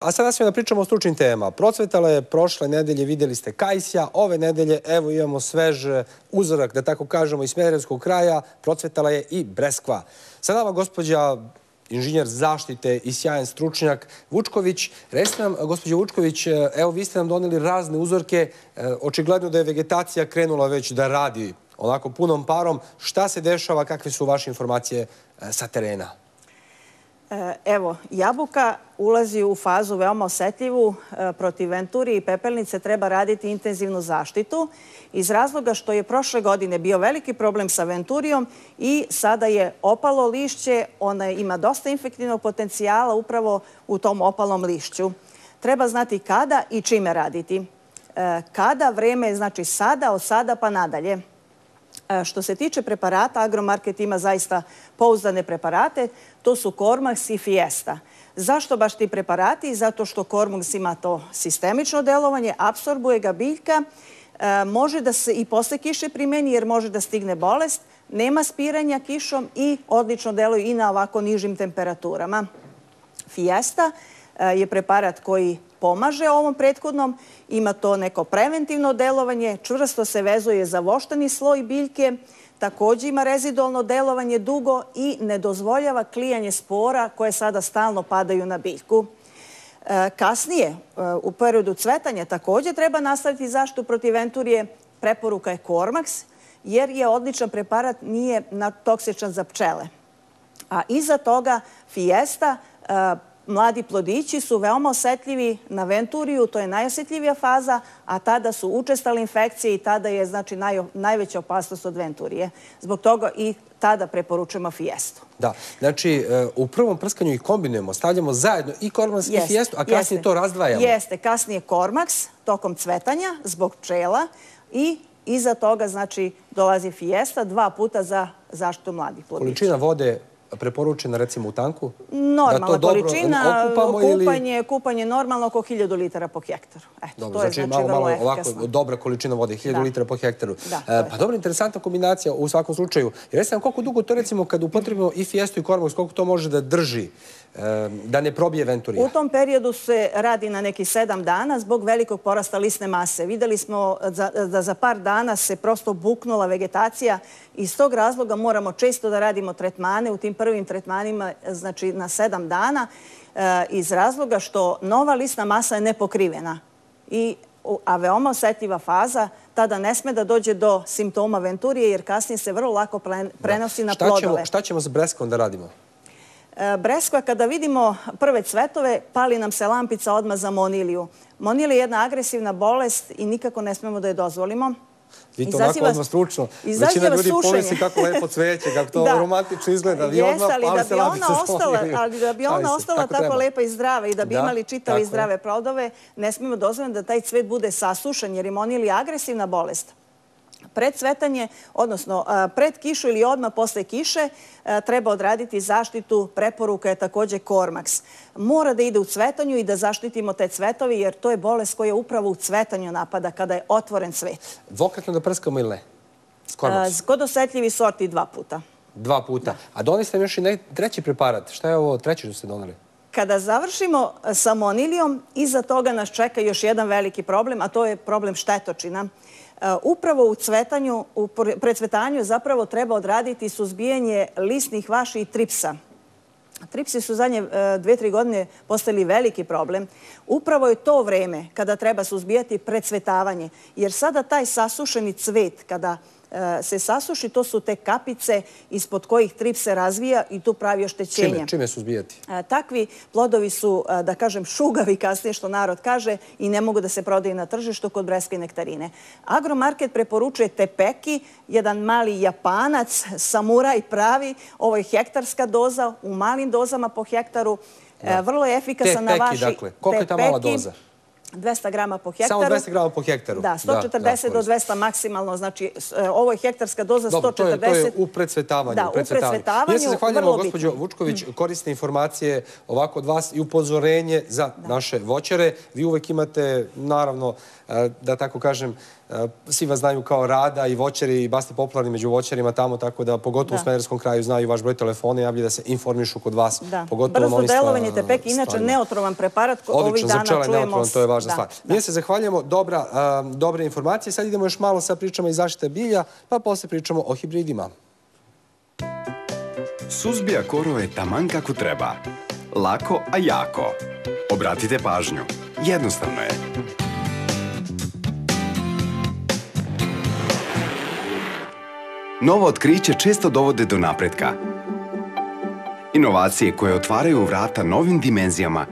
A sad nasmijem da pričamo o stručnim tema. Procvetala je prošle nedelje, vidjeli ste Kajsija. Ove nedelje, evo imamo svež e, uzorak, da tako kažemo, iz Smerevskog kraja. Procvetala je i Breskva. Sada vam, gospođa inženjer zaštite i sjajan stručnjak Vučković. Resite nam, gospođo Vučković, e, evo vi ste nam donijeli razne uzorke. E, očigledno da je vegetacija krenula već da radi onako punom parom. Šta se dešava, kakve su vaše informacije sa terena? Hvala. E, evo, jabuka ulazi u fazu veoma osetljivu e, protiv venturi i pepelnice treba raditi intenzivnu zaštitu iz razloga što je prošle godine bio veliki problem sa venturijom i sada je opalo lišće, ona ima dosta infektivnog potencijala upravo u tom opalom lišću. Treba znati kada i čime raditi. E, kada vreme, znači sada, od sada pa nadalje. Kada? E, što se tiče preparata, Agromarket ima zaista pouzdane preparate. To su Kormax i Fiesta. Zašto baš ti preparati? Zato što Kormax ima to sistemično delovanje, absorbuje ga biljka, e, može da se i posle kiše primeni jer može da stigne bolest, nema spiranja kišom i odlično deluje i na ovako nižim temperaturama. Fiesta je E, je preparat koji pomaže ovom prethodnom, ima to neko preventivno delovanje, čvrsto se vezuje za voštani sloj biljke, takođe ima rezidualno delovanje dugo i ne dozvoljava klijanje spora koje sada stalno padaju na biljku. E, kasnije, e, u periodu cvetanja, takođe treba nastaviti zaštu protiv venturije. Preporuka je Kormaks, jer je odličan preparat, nije toksičan za pčele. A iza toga Fiesta, mladi plodići su veoma osetljivi na venturiju, to je najosetljivija faza, a tada su učestale infekcije i tada je znači, najveća opasnost od venturije. Zbog toga i tada preporučujemo fijestu. Da, znači e, u prvom prskanju i kombinujemo, stavljamo zajedno i kormaks i fijestu, a kasnije to razdvajamo. Jeste, kasnije kormaks tokom cvetanja zbog čela i iza toga znači, dolazi fijesta dva puta za zaštitu mladih plodića. Količina vode preporučena recimo u tanku? Normalna količina, kupanje, kupanje normalno oko 1000 litara po hektaru. Dobro, znači, znači malo ovako dobra količina vode, 1000 litara po hektaru. E, pa dobro, interesanta kombinacija u svakom slučaju. Reci nam koliko dugo to recimo kad upotrebimo i fijestu i kormoks, koliko to može da drži, e, da ne probije venturija? U tom periodu se radi na neki sedam dana zbog velikog porasta lisne mase. Videli smo da za par dana se prosto buknula vegetacija. Iz tog razloga moramo često da radimo tretmane u tim prvim tretmanima znači na sedam dana e, iz razloga što nova lisna masa je nepokrivena. A veoma osetljiva faza tada ne sme da dođe do simptoma venturije jer kasnije se vrlo lako prenosi na plodove. Šta ćemo s breskom da radimo? E, Breskva, kada vidimo prve cvetove, pali nam se lampica odmah za moniliju. Monilija je jedna agresivna bolest i nikako ne smemo da je dozvolimo. Vi to onako odmah stručno. Većina ljudi pomisli kako lepo cveće, kako to romantično izgleda. Jes, ali da bi ona ostala tako lepa i zdrava i da bi imali čitali zdrave prodove, ne smijemo dozvoriti da taj cvet bude sasušan, jer im on ili agresivna bolesta pred svetanje, odnosno pred kišu ili odmah posle kiše, treba odraditi zaštitu preporuka je takođe kormaks. Mora da ide u cvetanju i da zaštitimo te cvetovi, jer to je bolest koja upravo u cvetanju napada kada je otvoren svet. Dvokratno da prskamo ili ne? Kod osetljivi sorti dva puta. Dva puta. A donesli ste još i treći preparat. Šta je ovo treći što ste doneli? Kada završimo sa monilijom, iza toga nas čeka još jedan veliki problem, a to je problem štetočina. Štetočina. E, upravo u cvetanju, u precvetanju zapravo treba odraditi suzbijanje lisnih vaših tripsa. Tripsi su zadnje e, dve, tri godine postali veliki problem. Upravo je to vreme kada treba suzbijati precvetavanje. Jer sada taj sasušeni cvet, kada je E, se sasuši, to su te kapice ispod kojih trip se razvija i tu pravi oštećenje. Čime su zbijati? E, takvi plodovi su, e, da kažem, šugavi kasnije, što narod kaže, i ne mogu da se prodaju na tržištu kod breske i nektarine. Agromarket preporučuje tepeki, jedan mali japanac, samuraj pravi, ovo je hektarska doza, u malim dozama po hektaru, vrlo je efikasan na vaši... Tepeki, dakle, koliko je ta mala doza? 200 grama po hektaru. Samo 200 grama po hektaru. Da, 140 do 200 maksimalno. Znači, e, ovo je hektarska doza 140. Dobro, to je u predsvetavanju. Da, u predsvetavanju. Ja se zahvaljamo, gospođo Vučković, mm. koriste informacije ovako od vas i upozorenje za naše voćare. Vi uvek imate, naravno, e, da tako kažem, e, svi vas znaju kao rada i voćari i baste popularni među voćarima tamo, tako da pogotovo u Smederskom kraju znaju vaš broj telefona i javljaju da se informišu kod vas. Brzo delovanje tepeki, inače neotrovan preparat ovih dana čujemo. Odlično, za pčele neotrovan, to je važno važna stvar. Mi se zahvaljamo, dobre informacije. Sad idemo još malo sa pričama i zaštite bilja, pa posle pričamo o hibridima. Suzbija korove taman kako treba. Lako, a jako. Obratite pažnju. Jednostavno je. Novo otkriće često dovode do napretka. Inovacije koje otvaraju vrata novim dimenzijama